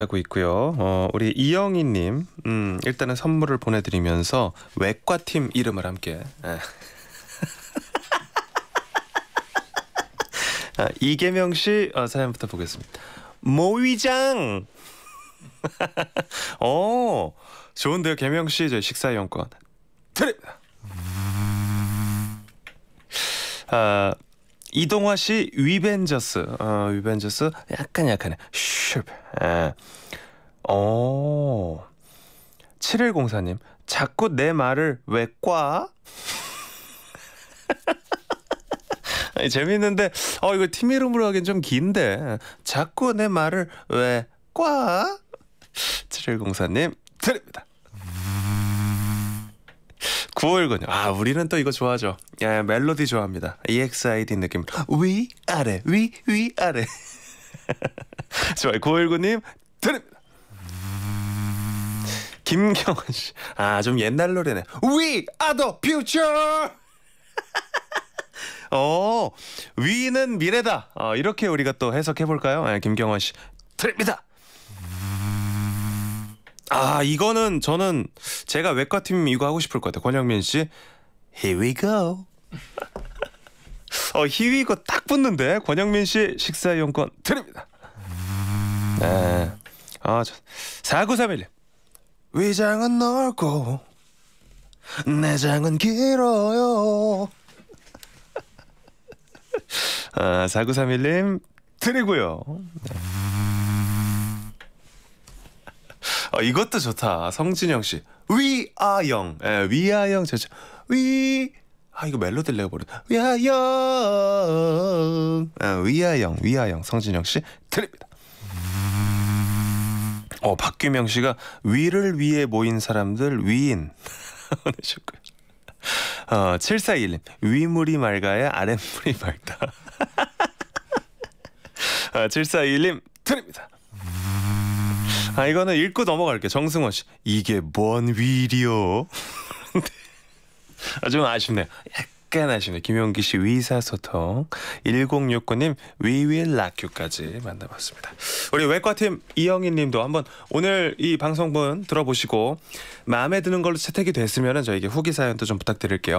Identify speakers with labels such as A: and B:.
A: 하고 있고요. 어, 우리 이영희님, 음, 일단은 선물을 보내드리면서 외과 팀 이름을 함께. 예. 아, 이계명 씨 어, 사연부터 보겠습니다. 모위장. 어, 좋은데요, 계명 씨, 저희 식사 이용권 드립니 아. 이동화 씨 위벤저스 어, 위벤저스 약간 약간 슈 예. 어 7104님 자꾸 내 말을 왜 꽈? 재밌는데 어 이거 팀 이름으로 하긴 좀 긴데 자꾸 내 말을 왜 꽈? 7104님 드립니다 9월군요. 아, 우리는 또 이거 좋아하죠. 야, 예, 멜로디 좋아합니다. EXID 느낌. 위, 아래, 위, 위, 아래. 좋아요. 9월군님, 드립니다. 김경원 씨. 아, 좀 옛날 노래네. We are the future! 어, 위는 미래다. 어, 이렇게 우리가 또 해석해볼까요? 아, 예, 김경원 씨. 드립니다. 아 이거는 저는 제가 외과 팀 이거 하고 싶을 것 같아요. 권영민 씨, here we go. 어 h 위 r 딱 붙는데 권영민 씨 식사 이용권 드립니다. 네. 아, 저, 4931님. 위장은 넓고 내장은 길어요. 아, 사구삼일님 드리고요. 네. 어, 이것도 좋다. 성진영 씨. 위아영. 예, 위아영 제자. 위. 아 이거 멜로디를 내버려. 위아영. 예, 위아영. 위아영. 성진영 씨 드립니다. 어 박규명 씨가 위를 위해 모인 사람들 위인 보내셨고요. 어7 4 1님 위물이 맑아야 아랫물이 맑다. 아, 7421님 드립니다. 아 이거는 읽고 넘어갈게요. 정승원 씨. 이게 뭔 위리요? 아, 좀 아쉽네요. 약간 아쉽네요. 김용기 씨 위사소통. 1069님 위윌락큐까지 만나봤습니다. 우리 외과팀 이영희 님도 한번 오늘 이 방송분 들어보시고 마음에 드는 걸로 채택이 됐으면 저에게 후기 사연도 좀 부탁드릴게요.